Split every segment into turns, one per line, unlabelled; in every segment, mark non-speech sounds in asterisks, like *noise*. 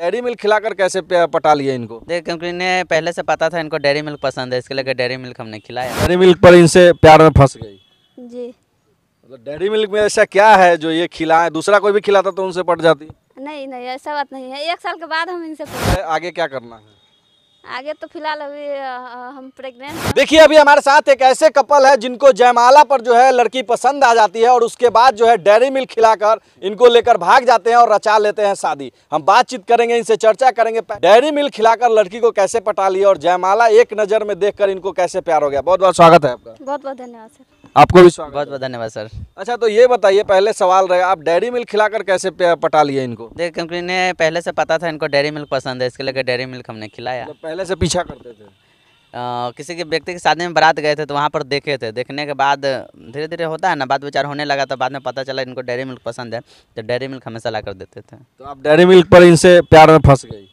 Dairy milk खिलाकर कैसे पटा लिए इनको देख क्योंकि इन्हें पहले से पता था इनको डेयरी मिल्क पसंद है इसके लिए डेयरी मिल्क हमने खिलाया डेयरी मिल्क पर इनसे प्यार में फंस गई
जी मतलब डेयरी मिल्क में ऐसा क्या है जो ये खिलाए दूसरा कोई भी खिलाता तो उनसे पट जाती
नहीं नहीं ऐसा बात नहीं है एक साल के बाद हम इनसे
आगे क्या करना
है
आगे तो फिलहाल अभी हम प्रेग्नेंट
देखिए अभी हमारे साथ एक ऐसे कपल है जिनको जयमाला पर जो है लड़की पसंद आ जाती है और उसके बाद जो है डेयरी मिल्क खिलाकर इनको लेकर भाग जाते हैं और रचा लेते हैं शादी हम बातचीत करेंगे इनसे चर्चा करेंगे डेयरी मिल्क खिलाकर लड़की को कैसे पटा लिया और जयमाला एक नजर में देख इनको कैसे प्यार हो गया बहुत बहुत स्वागत है आपका बहुत बहुत धन्यवाद सर
आपको भी स्वागत बहुत बहुत धन्यवाद
सर अच्छा तो ये बताइए पहले सवाल रहेगा आप डेयरी मिल्क खिलाकर कैसे पटा लिए इनको
देख क्योंकि इन्हें पहले से पता था इनको डेयरी मिल्क पसंद है इसके लिए डेयरी मिल्क हमने खिलाया मतलब पहले से पीछा करते थे आ, किसी के व्यक्ति के शादी में बारात गए थे तो वहाँ पर देखे थे देखने के बाद धीरे धीरे होता है ना बात विचार होने लगा तो बाद में पता चला इनको डेयरी मिल्क पसंद है तो डेयरी मिल्क हमेशा ला कर देते थे तो आप डेयरी
मिल्क पर इनसे प्यार में फंस गई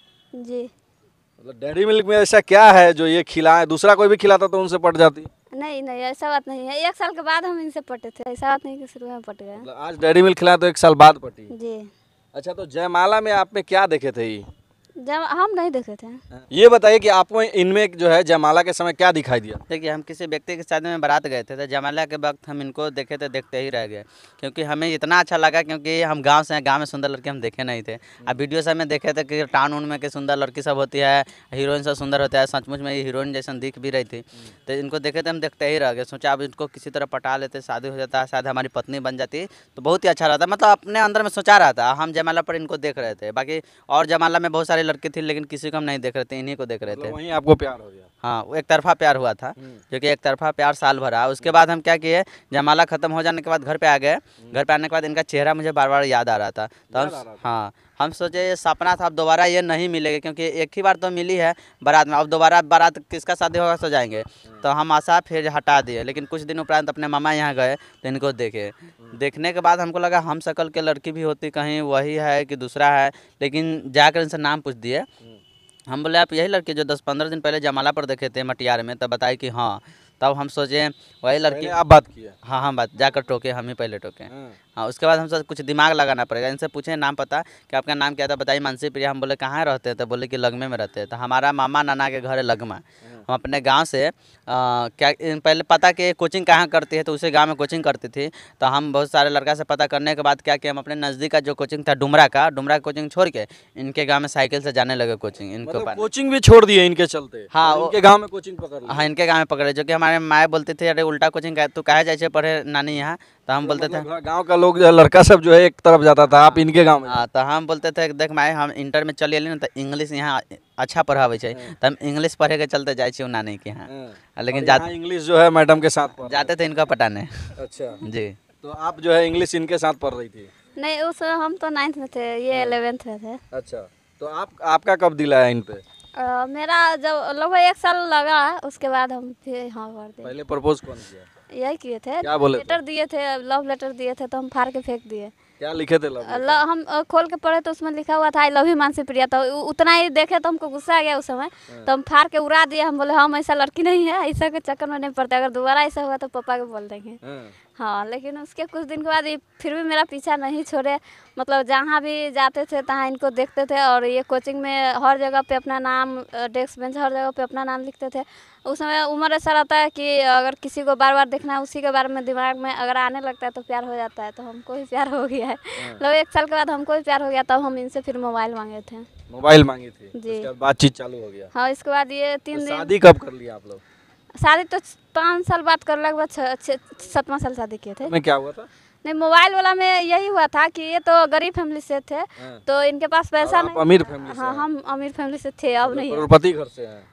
जी मतलब डेयरी मिल्क में ऐसा क्या है जो ये खिलाए दूसरा कोई भी खिलाता तो उनसे पट जाती
नहीं नहीं ऐसा बात नहीं है एक साल के बाद हम इनसे पटे थे ऐसा बात नहीं कि शुरू में पट गए मतलब आज
डेयरी मिल्क खिला तो एक साल बाद पटी जी अच्छा तो जयमाला में आप में क्या देखे थे
ये
जब हम नहीं देखे थे
ये बताइए कि आपको इनमें जो है जयमाला के समय क्या दिखाई दिया देखिए हम किसी व्यक्ति के शादी में बारात गए थे तो जयमाला के वक्त हम इनको देखे थे तो देखते ही रह गए क्योंकि हमें इतना अच्छा लगा क्योंकि हम गांव से हैं गांव में सुंदर लड़की हम देखे नहीं थे अब वीडियो सब में देखे थे कि टाउन उन में कि सुंदर लड़की सब होती है हीरोइन सब सुंदर होता है सचमुच में ये हीरोइन जैसा दिख भी रही थी तो इनको देखे थे तो हम देखते ही रह गए सोचा अब इनको किसी तरह पटा लेते शादी हो जाता शायद हमारी पत्नी बन जाती तो बहुत ही अच्छा रहता मतलब अपने अंदर में सोचा रहा था हम जयमाला पर इनको देख रहे थे बाकी और जयमाला में बहुत सारे लड़के थे लेकिन किसी को हम नहीं देख रहे थे इन्हीं को देख रहे मतलब थे वहीं आपको प्यार हो गया हाँ वो एक तरफा प्यार हुआ था हम्म। जो कि एक तरफा प्यार साल भरा उसके बाद हम क्या किए जमाला खत्म हो जाने के बाद घर पे आ गए हम्म। घर पे आने के बाद इनका चेहरा मुझे बार बार याद आ रहा था तो हाँ हम सोचे ये सपना था अब दोबारा ये नहीं मिलेगा क्योंकि एक ही बार तो मिली है बारात में अब दोबारा बारात किसका शादी होगा सो जाएंगे तो हम आशा फिर हटा दिए लेकिन कुछ दिन उपरांत अपने मामा यहाँ गए तो इनको देखे देखने के बाद हमको लगा हम शकल के लड़की भी होती कहीं वही है कि दूसरा है लेकिन जाकर इनसे नाम पूछ दिए हम बोले आप यही लड़के जो दस पंद्रह दिन पहले जमाला पर देखे थे मटियार में तो बताए कि हाँ तब हम सोचे वही लड़की आप बात किए हाँ हम हाँ, बात जाकर टोके हम ही पहले टोके हाँ, हाँ उसके बाद हम सोच कुछ दिमाग लगाना पड़ेगा इनसे पूछे नाम पता कि आपका नाम क्या था बताइए मानसी प्रिया हम बोले कहाँ रहते हैं तो बोले कि लगमे में रहते हैं तो हमारा मामा नाना के घर है लगमा हाँ। हम अपने गांव से आ, क्या पहले पता कि कोचिंग कहाँ करती है तो उसे गांव में कोचिंग करती थी तो हम बहुत सारे लड़का से पता करने के बाद क्या कि हम अपने नज़दीक का जो कोचिंग था डुमरा का डुमरा कोचिंग छोड़ के इनके गाँव में साइकिल से जाने लगे कोचिंग इनके मतलब कोचिंग भी छोड़ दिए इनके चलते हाँ इनके गाँव में कोचिंग पकड़ हाँ इनके गाँव में पकड़े जो कि हमारे माए बोलते थे अरे उल्टा कोचिंग तो कहा जाए पढ़े नानी यहाँ तो हम तो बोलते मतलब थे गाँव का
लोग लड़का सब जो है एक
तरफ जाता था आप हाँ। इनके गाँव में हाँ तो हम बोलते थे देख माए हम इंटर में चले ना तो इंग्लिश यहाँ अच्छा पढ़ावे हाँ। तो हम इंग्लिश पढ़े के चलते जाए से हूँ नानी के यहाँ लेकिन इंग्लिश जो है मैडम के साथ जाते थे इनका पटाने अच्छा जी
तो आप जो है इंग्लिश इनके साथ पढ़ रही थी
नहीं उस हम तो नाइन्थ में थे ये इलेवेंथ हाँ। में थे अच्छा तो
आप आपका कब दिला है इन पे
आ, मेरा जब लगभग एक साल लगा उसके बाद हम फिर हाँ पहले
प्रपोज कौन किया
यही किए थे क्या बोले लेटर दिए थे लव लेटर दिए थे तो हम फाड़ के फेंक दिए
क्या लिखे थे लव
हम खोल के पढ़े तो उसमें लिखा हुआ था I love you Mansi Priya तो उतना ही देखे तो हमको गुस्सा आ गया उस समय हाँ। तो हम फाड़ के उड़ा दिए हम बोले हम ऐसा लड़की नहीं है ऐसा के चक्कर में नहीं पड़ता अगर दोबारा ऐसा हुआ तो पापा को बोल देंगे हाँ। हाँ लेकिन उसके कुछ दिन के बाद ये फिर भी मेरा पीछा नहीं छोड़े मतलब जहाँ भी जाते थे तहाँ इनको देखते थे और ये कोचिंग में हर जगह पे अपना नाम डेस्क बेंच हर जगह पे अपना नाम लिखते थे उस समय उम्र ऐसा रहता है कि अगर किसी को बार बार देखना है उसी के बारे में दिमाग में अगर आने लगता है तो प्यार हो जाता है तो हमको भी प्यार हो गया है हाँ। मतलब एक साल के बाद हमको भी प्यार हो गया तब हम इनसे फिर मोबाइल मांगे थे
मोबाइल मांगे थे जी बातचीत चालू हो गया हाँ
इसके बाद ये तीन तो दिन कब कर लिया आप लोग शादी तो पाँच साल बाद कर लगभग बाद साल शादी किए थे मैं क्या हुआ था नहीं मोबाइल वाला में यही हुआ था कि ये तो गरीब फैमिली से थे हाँ। तो इनके पास हाँ, पैसा नहीं अमीर फैमिली हाँ हम अमीर फैमिली से थे अब नहीं
पति घर से हैं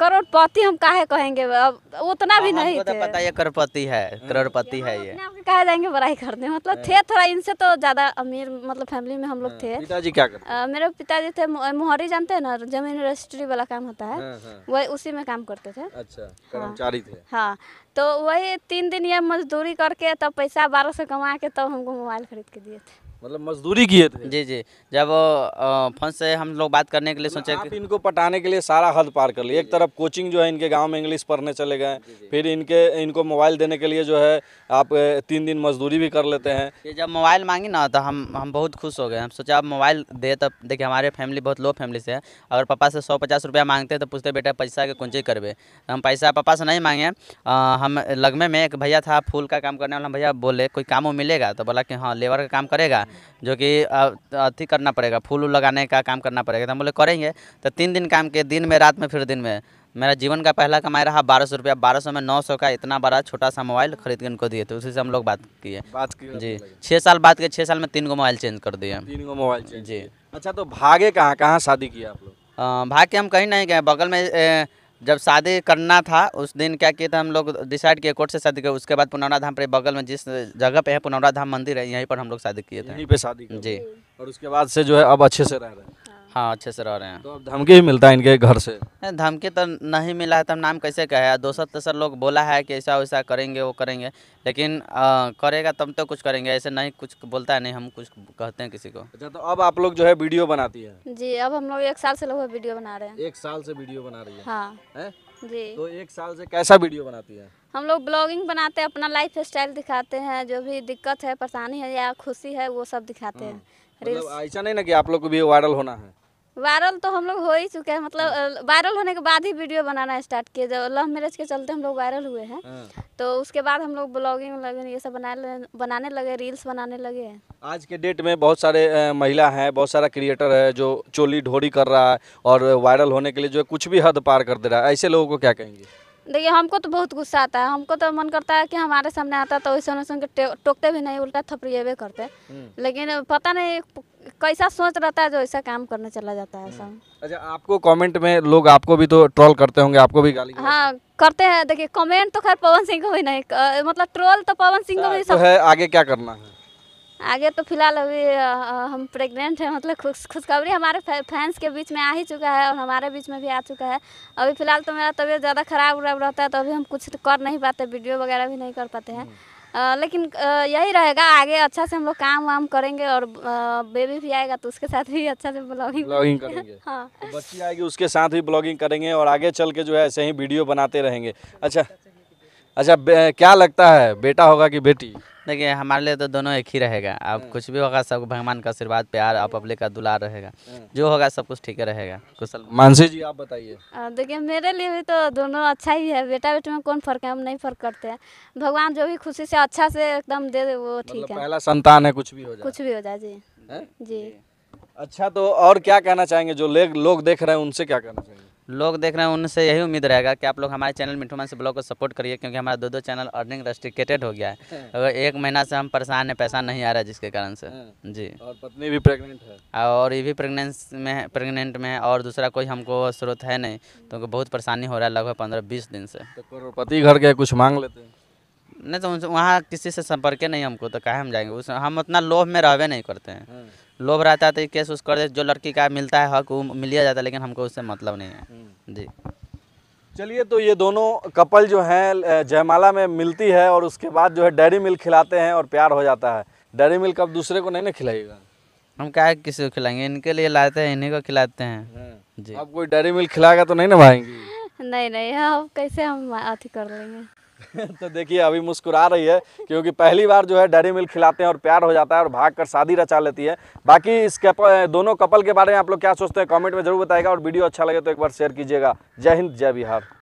करोड़पति हम काहे कहेंगे अब उतना भी हाँ, नहीं तो थे। पता
ये करोड़पति है हाँ। करोड़पति है ये
कहे जाएंगे बड़ाई करने मतलब थे हाँ। थोड़ा इनसे तो ज्यादा अमीर मतलब फैमिली में हम लोग थे पिताजी क्या करते आ, मेरे पिताजी थे मोहरी जानते हैं ना जमीन रजिस्ट्री वाला काम होता है वही उसी में काम करते थे
अच्छा कर्मचारी
थे
हाँ तो वही तीन दिन ये मजदूरी करके तब पैसा बारह सौ कमा के तब हमको मोबाइल खरीद के दिए थे
मतलब मजदूरी किए थे जी जी जब फोन से हम लोग
बात करने के लिए मतलब सोचे आप इनको पटाने के लिए सारा हद पार कर लिए एक तरफ कोचिंग जो है इनके गांव में इंग्लिश पढ़ने चले गए फिर इनके इनको मोबाइल देने के लिए जो है आप तीन दिन मजदूरी भी कर लेते हैं
जब मोबाइल मांगी ना तो हम हम बहुत खुश हो गए हम सोचा आप मोबाइल दे तब तो, देखिए हमारे फैमिली बहुत लो फैमिली से है अगर पापा से सौ पचास रुपया मांगते हैं तो पूछते बेटा पैसा के कौन करवे हम पैसा पापा से नहीं मांगे हम लगमे में एक भैया था फूल का काम करने वाला भैया बोले कोई काम मिलेगा तो बोला कि हाँ लेबर का काम करेगा जो कि अति करना पड़ेगा फूल लगाने का काम करना पड़ेगा तो हम बोले करेंगे तो तीन दिन काम किए दिन में रात में फिर दिन में मेरा जीवन का पहला कमाई रहा बारह सौ रुपया बारह सौ में नौ सौ का इतना बड़ा छोटा सा मोबाइल खरीद के उनको दिए तो उसी से हम लोग बात किए बात की जी छः साल बात के छः साल में तीन गो मोबाइल चेंज कर दिए तीन गो मोबाइल चेंज जी अच्छा तो भागे कहाँ कहाँ शादी किया आप लोग भाग के हम कहीं नहीं गए बगल में जब शादी करना था उस दिन क्या किए थे हम लोग डिसाइड किए कोर्ट से शादी किए उसके बाद पुनौरा धाम पर बगल में जिस जगह पे है पुनौरा धाम मंदिर है यहीं पर हम लोग शादी किए थे यहीं पे शादी जी और उसके बाद से जो है अब अच्छे से रह रहे हैं हाँ अच्छे से रह रहे हैं तो अब धमकी
मिलता है इनके घर से
धमकी तो नहीं मिला है तब तो नाम कैसे कहे दोसर तेसर लोग बोला है कि ऐसा वैसा करेंगे वो करेंगे लेकिन आ, करेगा तब तो कुछ करेंगे ऐसे नहीं कुछ बोलता है नहीं हम कुछ कहते हैं किसी को अच्छा तो
अब आप लोग जो है वीडियो बनाती है
जी अब हम लोग एक साल से लोग वीडियो बना रहे हैं
एक साल से वीडियो बना रही है
हाँ। है? जी
तो एक साल से कैसा वीडियो बनाती है
हम लोग ब्लॉगिंग बनाते हैं अपना लाइफ स्टाइल दिखाते हैं जो भी दिक्कत है परेशानी है या खुशी है वो सब दिखाते हाँ। हैं मतलब
ऐसा नहीं ना कि आप लोग को भी वायरल होना है
वायरल तो हम लोग हो ही चुके हैं मतलब वायरल हाँ। होने के बाद ही वीडियो बनाना स्टार्ट किए जब लव मैरिज के चलते हम लोग वायरल हुए हैं हाँ। तो उसके बाद हम लोग ब्लॉगिंग लगे ये सब बनाने बनाने लगे रील्स बनाने लगे हैं
आज के डेट में बहुत सारे महिला हैं बहुत सारा क्रिएटर है जो चोली ढोरी कर रहा है और वायरल होने के लिए जो कुछ भी हद पार कर दे रहा है ऐसे लोगों को क्या कहेंगे
देखिए हमको तो बहुत गुस्सा आता है हमको तो मन करता है कि हमारे सामने आता तो वैसे वैसे टोकते भी नहीं उल्टा थपड़िए करते हम्म। लेकिन पता नहीं कैसा सोच रहता है जो ऐसा काम करने चला जाता है ऐसा हम्म। अच्छा
आपको कमेंट में लोग आपको भी तो ट्रोल करते होंगे आपको भी गाली
हाँ करते हैं देखिए कमेंट तो खैर पवन सिंह को भी नहीं मतलब ट्रोल तो पवन सिंह को हाँ, भी तो सब तो है
आगे क्या करना है
आगे तो फिलहाल अभी हम प्रेग्नेंट हैं मतलब खुश खुशखबरी हमारे फैंस के बीच में आ ही चुका है और हमारे बीच में भी आ चुका है अभी फिलहाल तो मेरा तबीयत ज़्यादा खराब उराब रहता है तो अभी हम कुछ तो कर नहीं पाते वीडियो वगैरह भी नहीं कर पाते हैं हम्म। लेकिन यही रहेगा आगे अच्छा से हम लोग काम वाम करेंगे और बेबी भी आएगा तो उसके साथ भी अच्छा से ब्लॉगिंग ब्लॉगिंग करेंगे
*laughs* हाँ तो बच्ची आएगी उसके साथ भी ब्लॉगिंग करेंगे और आगे चल के जो है ऐसे ही वीडियो बनाते रहेंगे अच्छा
अच्छा क्या लगता है बेटा होगा कि बेटी देखिए हमारे लिए तो दोनों एक ही रहेगा अब हम्म। कुछ भी होगा सब भगवान का आशीर्वाद प्यार आप अपने का दुलार रहेगा हम्म। जो होगा सब कुछ ठीक रहेगा कुशल मानसी जी
आप बताइए
देखिए मेरे लिए भी तो दोनों अच्छा ही है बेटा बेटी में कौन फर्क है हम नहीं फर्क करते हैं भगवान जो भी खुशी से अच्छा से एकदम दे दे वो मतलब ठीक मतलब है पहला
संतान है कुछ भी हो जाए
कुछ भी हो जाए जी जी
अच्छा तो और क्या कहना चाहेंगे जो लोग देख रहे हैं उनसे क्या कहना चाहेंगे लोग देख रहे हैं उनसे यही उम्मीद रहेगा कि आप लोग हमारे चैनल मिठू मन से ब्लॉग को सपोर्ट करिए क्योंकि हमारा दो दो चैनल अर्निंग रेस्ट्रिकेटेड हो गया है हाँ। अगर एक महीना से हम परेशान हैं पैसा नहीं आ रहा है जिसके कारण से हाँ। जी और पत्नी भी प्रेग्नेंट है और ये भी प्रेगनेंस में प्रेगनेंट में है और दूसरा कोई हमको स्रोत है नहीं तो बहुत परेशानी हो रहा है लगभग पंद्रह बीस दिन से तो करोड़पति घर के कुछ मांग लेते हैं नहीं तो वहाँ किसी से संपर्क नहीं हमको तो कहे हम जाएंगे उस हम उतना लोभ में रहवे नहीं करते हैं हम्म। लोभ रहता है तो केस उस कर दे जो लड़की का मिलता है हक वो मिल जाता है लेकिन हमको उससे मतलब नहीं है हम्म। जी
चलिए तो ये दोनों कपल जो हैं जयमाला में मिलती है और उसके बाद जो है डेयरी मिल्क खिलाते हैं और प्यार हो जाता है डेयरी मिल्क अब दूसरे को नहीं ना खिलाइएगा
हम क्या किसी को खिलाएंगे इनके लिए लाते हैं इन्हीं को खिलाते हैं हम्म। जी अब कोई डेयरी मिल्क खिलाएगा तो नहीं ना भाएंगे
*laughs* नहीं नहीं हम कैसे हम अथी कर लेंगे
*laughs* तो देखिए अभी मुस्कुरा रही है क्योंकि पहली बार जो है डेरी मिल्क खिलाते हैं और प्यार हो जाता है और भाग कर शादी रचा लेती है बाकी इस कपल दोनों कपल के बारे में आप लोग क्या सोचते हैं कमेंट में जरूर बताएगा और वीडियो अच्छा लगे तो एक बार शेयर कीजिएगा जय हिंद जय बिहार